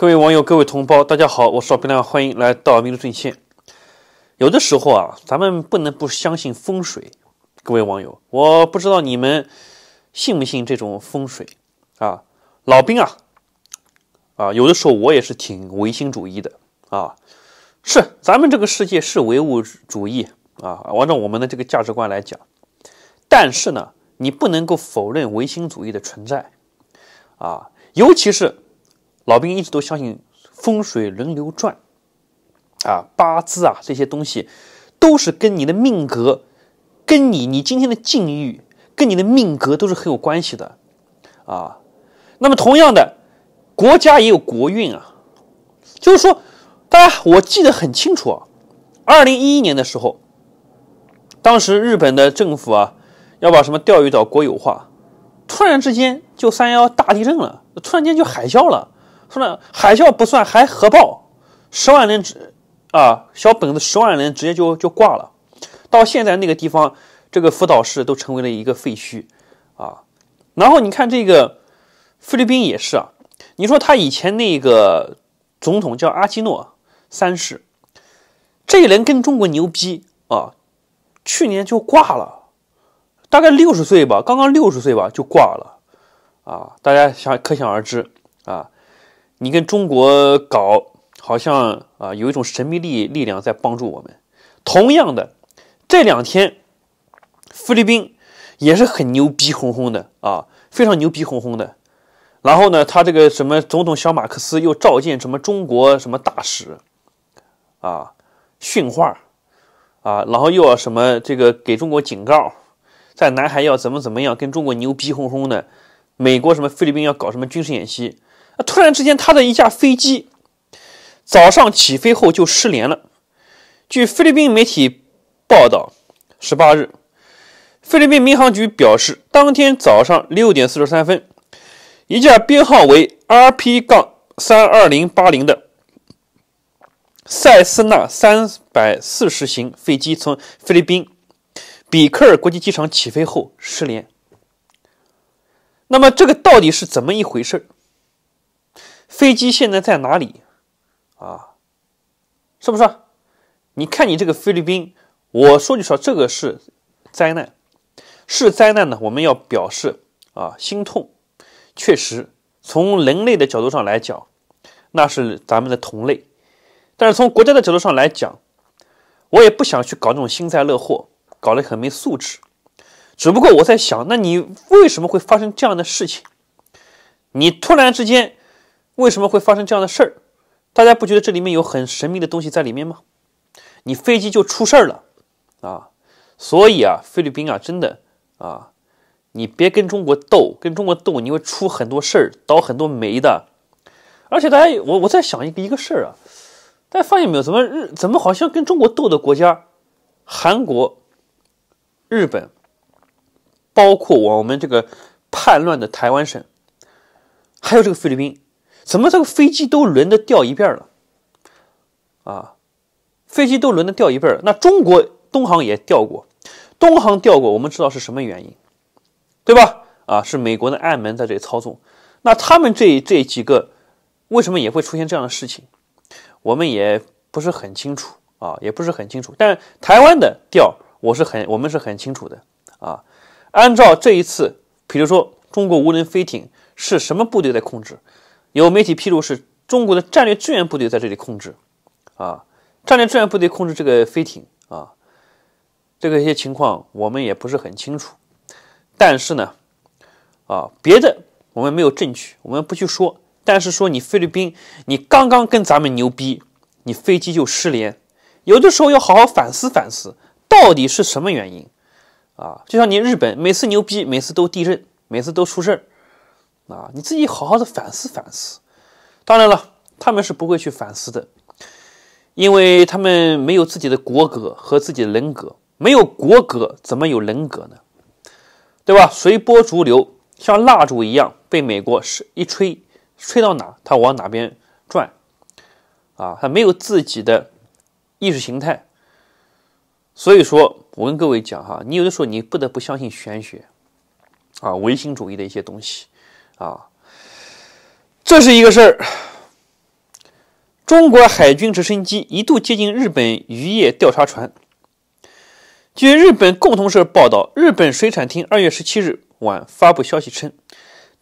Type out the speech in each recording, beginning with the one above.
各位网友，各位同胞，大家好，我是老兵亮，欢迎来到民族在线。有的时候啊，咱们不能不相信风水。各位网友，我不知道你们信不信这种风水啊。老兵啊，啊，有的时候我也是挺唯心主义的啊。是，咱们这个世界是唯物主义啊。按照我们的这个价值观来讲，但是呢，你不能够否认唯心主义的存在啊，尤其是。老兵一直都相信风水轮流转，啊，八字啊这些东西，都是跟你的命格，跟你你今天的境遇，跟你的命格都是很有关系的，啊，那么同样的，国家也有国运啊，就是说，大家我记得很清楚啊，二零一一年的时候，当时日本的政府啊要把什么钓鱼岛国有化，突然之间就三幺幺大地震了，突然间就海啸了。说呢，海啸不算，还核爆，十万人直啊，小本子十万人直接就就挂了。到现在那个地方，这个福岛市都成为了一个废墟啊。然后你看这个菲律宾也是啊，你说他以前那个总统叫阿基诺三世，这人跟中国牛逼啊，去年就挂了，大概六十岁吧，刚刚六十岁吧就挂了啊，大家想可想而知。你跟中国搞好像啊，有一种神秘力力量在帮助我们。同样的，这两天菲律宾也是很牛逼哄哄的啊，非常牛逼哄哄的。然后呢，他这个什么总统小马克思又召见什么中国什么大使啊训话啊，然后又要什么这个给中国警告，在南海要怎么怎么样，跟中国牛逼哄哄的。美国什么菲律宾要搞什么军事演习。突然之间，他的一架飞机早上起飞后就失联了。据菲律宾媒体报道，十八日，菲律宾民航局表示，当天早上六点四十三分，一架编号为 RP 杠三二零八零的塞斯纳三百四十型飞机从菲律宾比克尔国际机场起飞后失联。那么，这个到底是怎么一回事儿？飞机现在在哪里？啊，是不是？你看你这个菲律宾，我说句实话，这个是灾难，是灾难呢。我们要表示啊，心痛。确实，从人类的角度上来讲，那是咱们的同类；但是从国家的角度上来讲，我也不想去搞这种幸灾乐祸，搞得很没素质。只不过我在想，那你为什么会发生这样的事情？你突然之间。为什么会发生这样的事儿？大家不觉得这里面有很神秘的东西在里面吗？你飞机就出事儿了啊！所以啊，菲律宾啊，真的啊，你别跟中国斗，跟中国斗你会出很多事儿，倒很多霉的。而且大家，我我在想一个一个事儿啊，大家发现没有？怎么日怎么好像跟中国斗的国家，韩国、日本，包括我们这个叛乱的台湾省，还有这个菲律宾。怎么这个飞机都轮着掉一遍了？啊，飞机都轮着掉一遍了。那中国东航也掉过，东航掉过，我们知道是什么原因，对吧？啊，是美国的暗门在这里操纵。那他们这这几个为什么也会出现这样的事情？我们也不是很清楚啊，也不是很清楚。但台湾的调，我是很我们是很清楚的啊。按照这一次，比如说中国无人飞艇是什么部队在控制？有媒体披露，是中国的战略支援部队在这里控制，啊，战略支援部队控制这个飞艇啊，这个一些情况我们也不是很清楚。但是呢，啊，别的我们没有证据，我们不去说。但是说你菲律宾，你刚刚跟咱们牛逼，你飞机就失联，有的时候要好好反思反思，到底是什么原因？啊，就像你日本，每次牛逼，每次都地震，每次都出事儿。啊，你自己好好的反思反思。当然了，他们是不会去反思的，因为他们没有自己的国格和自己的人格，没有国格怎么有人格呢？对吧？随波逐流，像蜡烛一样，被美国是一吹吹到哪，它往哪边转。啊，它没有自己的意识形态。所以说，我跟各位讲哈，你有的时候你不得不相信玄学啊，唯心主义的一些东西。啊，这是一个事儿。中国海军直升机一度接近日本渔业调查船。据日本共同社报道，日本水产厅二月十七日晚发布消息称，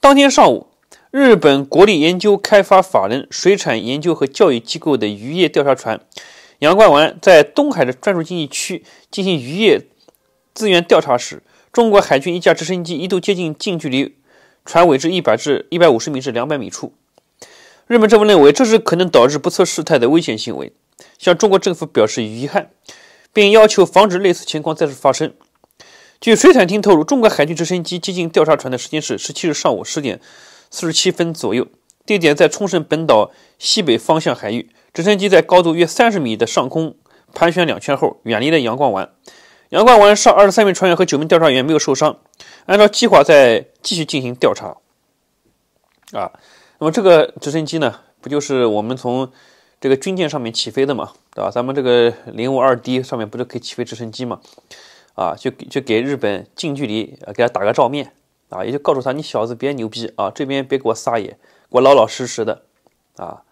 当天上午，日本国立研究开发法人水产研究和教育机构的渔业调查船“杨冠丸”在东海的专属经济区进行渔业资源调查时，中国海军一架直升机一度接近，近距离。船尾至一百至一百五十米至两百米处，日本政府认为这是可能导致不测事态的危险行为，向中国政府表示遗憾，并要求防止类似情况再次发生。据水产厅透露，中国海军直升机接近调查船的时间是十七日上午十点四十七分左右，地点在冲绳本岛西北方向海域。直升机在高度约三十米的上空盘旋两圈后，远离了阳光丸。阳光丸上二十三名船员和九名调查员没有受伤。按照计划再继续进行调查。啊，那么这个直升机呢，不就是我们从这个军舰上面起飞的嘛，对吧？咱们这个零五二 D 上面不就可以起飞直升机嘛？啊，就就给日本近距离给他打个照面啊，也就告诉他，你小子别牛逼啊，这边别给我撒野，给我老老实实的啊。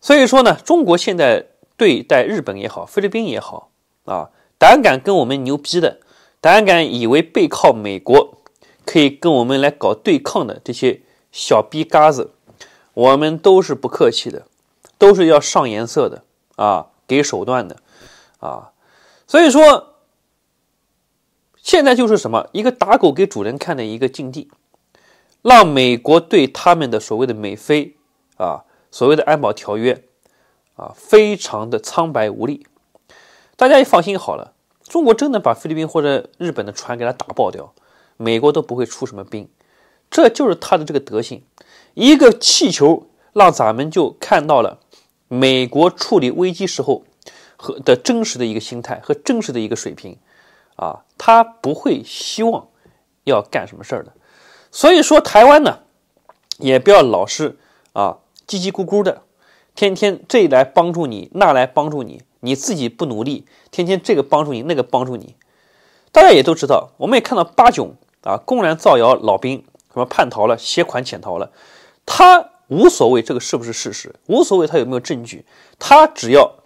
所以说呢，中国现在对待日本也好，菲律宾也好啊，胆敢跟我们牛逼的，胆敢以为背靠美国。可以跟我们来搞对抗的这些小逼嘎子，我们都是不客气的，都是要上颜色的啊，给手段的啊。所以说，现在就是什么一个打狗给主人看的一个境地，让美国对他们的所谓的美菲啊，所谓的安保条约啊，非常的苍白无力。大家也放心好了，中国真的把菲律宾或者日本的船给他打爆掉。美国都不会出什么兵，这就是他的这个德性。一个气球，让咱们就看到了美国处理危机时候和的真实的一个心态和真实的一个水平。啊，他不会希望要干什么事儿的。所以说，台湾呢，也不要老是啊叽叽咕咕的，天天这来帮助你，那来帮助你，你自己不努力，天天这个帮助你，那个帮助你。大家也都知道，我们也看到八九。啊！公然造谣老兵什么叛逃了、携款潜逃了，他无所谓这个是不是事实，无所谓他有没有证据，他只要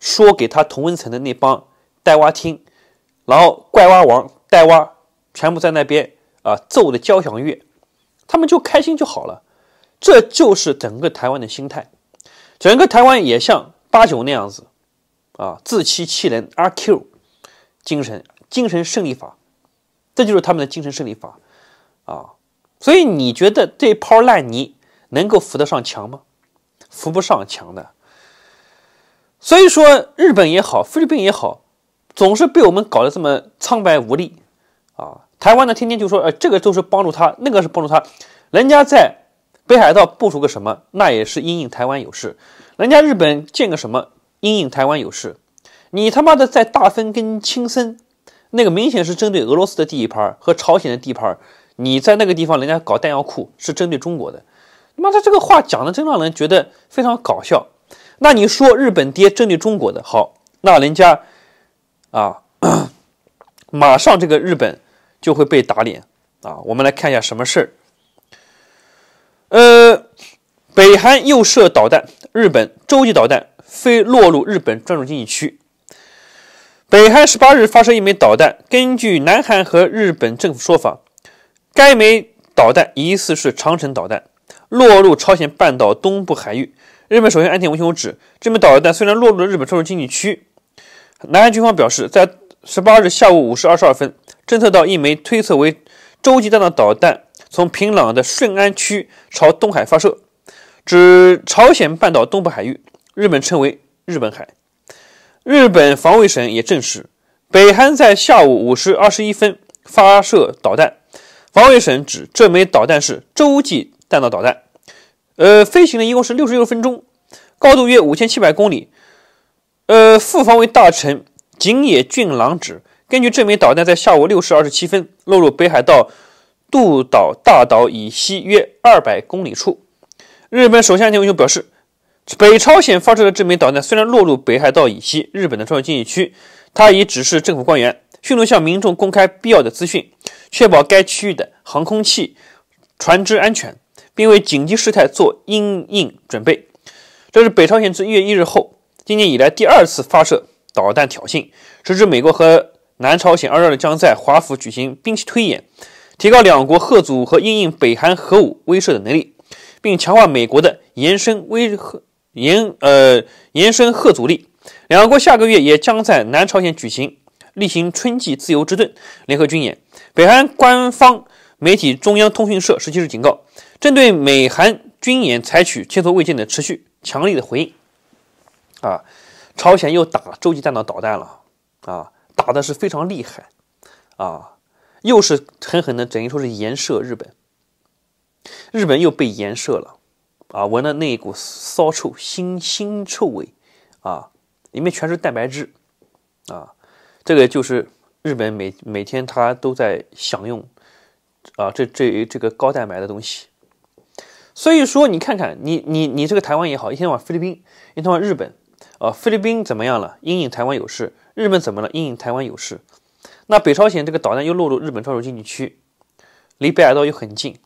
说给他同温层的那帮带蛙听，然后怪蛙王带蛙全部在那边啊奏的交响乐，他们就开心就好了。这就是整个台湾的心态，整个台湾也像八九那样子啊，自欺欺人，阿 Q 精神，精神胜利法。这就是他们的精神胜利法，啊，所以你觉得这一泡烂泥能够扶得上墙吗？扶不上墙的。所以说日本也好，菲律宾也好，总是被我们搞得这么苍白无力，啊，台湾呢天天就说，呃，这个都是帮助他，那个是帮助他，人家在北海道部署个什么，那也是因应台湾有事，人家日本建个什么因应台湾有事，你他妈的在大分跟青森。那个明显是针对俄罗斯的地盘和朝鲜的地盘，你在那个地方人家搞弹药库是针对中国的，他妈他这个话讲的真让人觉得非常搞笑。那你说日本爹针对中国的，好，那人家啊，马上这个日本就会被打脸啊。我们来看一下什么事儿，呃，北韩又射导弹，日本洲际导弹飞落入日本专属经济区。北韩十八日发射一枚导弹。根据南韩和日本政府说法，该枚导弹疑似是“长城”导弹，落入朝鲜半岛东部海域。日本首相安田文雄指，这枚导弹虽然落入了日本政治经济区。南韩军方表示，在十八日下午五时二十二分，侦测到一枚推测为洲际弹道导弹，从平壤的顺安区朝东海发射，指朝鲜半岛东部海域，日本称为日本海。日本防卫省也证实，北韩在下午五时二十一分发射导弹。防卫省指这枚导弹是洲际弹道导弹，呃，飞行了一共是六十六分钟，高度约五千七百公里。呃，副防卫大臣井野俊郎指，根据这枚导弹在下午六时二十七分落入北海道渡岛大岛以西约二百公里处。日本首相岸田文雄表示。北朝鲜发射的这枚导弹虽然落入北海道以西日本的重要经济区，它已指示政府官员迅速向民众公开必要的资讯，确保该区域的航空器、船只安全，并为紧急事态做应应准备。这是北朝鲜自一月一日后今年以来第二次发射导弹挑衅。直至美国和南朝鲜二日将在华府举行兵器推演，提高两国贺武和应应北韩核武威慑的能力，并强化美国的延伸威慑。延呃延伸贺祖力，两国下个月也将在南朝鲜举行例行春季自由之盾联合军演。北韩官方媒体中央通讯社十七日警告，针对美韩军演采取前所未见的持续强力的回应。啊，朝鲜又打洲际弹道导弹了啊，打的是非常厉害啊，又是狠狠的等于说是颜射日本，日本又被颜射了。啊，闻的那一股骚臭、腥腥臭味，啊，里面全是蛋白质，啊，这个就是日本每每天他都在享用，啊，这这这个高蛋白的东西。所以说，你看看，你你你这个台湾也好，一天往菲律宾，一天往日本，啊，菲律宾怎么样了？阴影台湾有事，日本怎么了？阴影台湾有事。那北朝鲜这个导弹又落入日本专属经济区，离北海道又很近。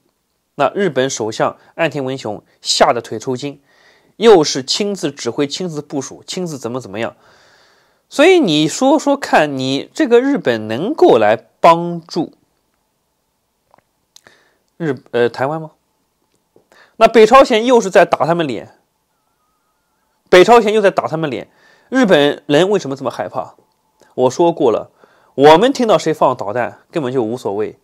那日本首相岸田文雄吓得腿抽筋，又是亲自指挥、亲自部署、亲自怎么怎么样，所以你说说看，你这个日本能够来帮助日呃台湾吗？那北朝鲜又是在打他们脸，北朝鲜又在打他们脸，日本人为什么这么害怕？我说过了，我们听到谁放导弹根本就无所谓。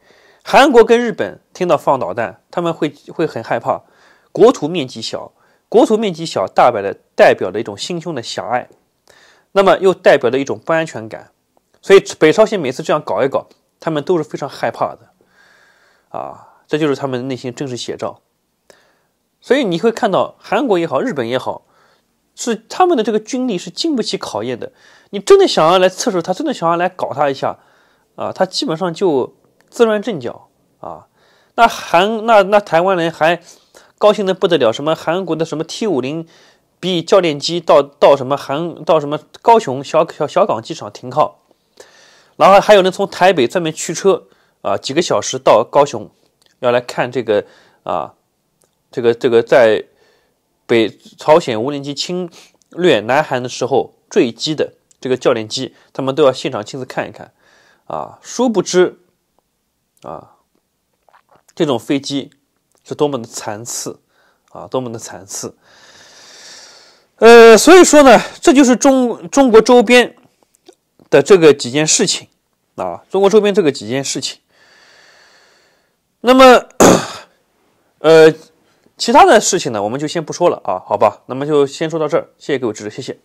韩国跟日本听到放导弹，他们会会很害怕。国土面积小，国土面积小，大白的代表了一种心胸的狭隘，那么又代表了一种不安全感。所以北朝鲜每次这样搞一搞，他们都是非常害怕的，啊，这就是他们内心真实写照。所以你会看到韩国也好，日本也好，是他们的这个军力是经不起考验的。你真的想要来测试他，真的想要来搞他一下，啊，他基本上就。自乱阵脚啊！那韩那那台湾人还高兴的不得了，什么韩国的什么 T 五零 B 教练机到到什么韩到什么高雄小小小港机场停靠，然后还有人从台北专门驱车啊几个小时到高雄，要来看这个啊这个这个在北朝鲜无人机侵略南韩的时候坠机的这个教练机，他们都要现场亲自看一看啊！殊不知。啊，这种飞机是多么的残次啊，多么的残次！呃，所以说呢，这就是中中国周边的这个几件事情啊，中国周边这个几件事情。那么，呃，其他的事情呢，我们就先不说了啊，好吧？那么就先说到这儿，谢谢各位支持，谢谢。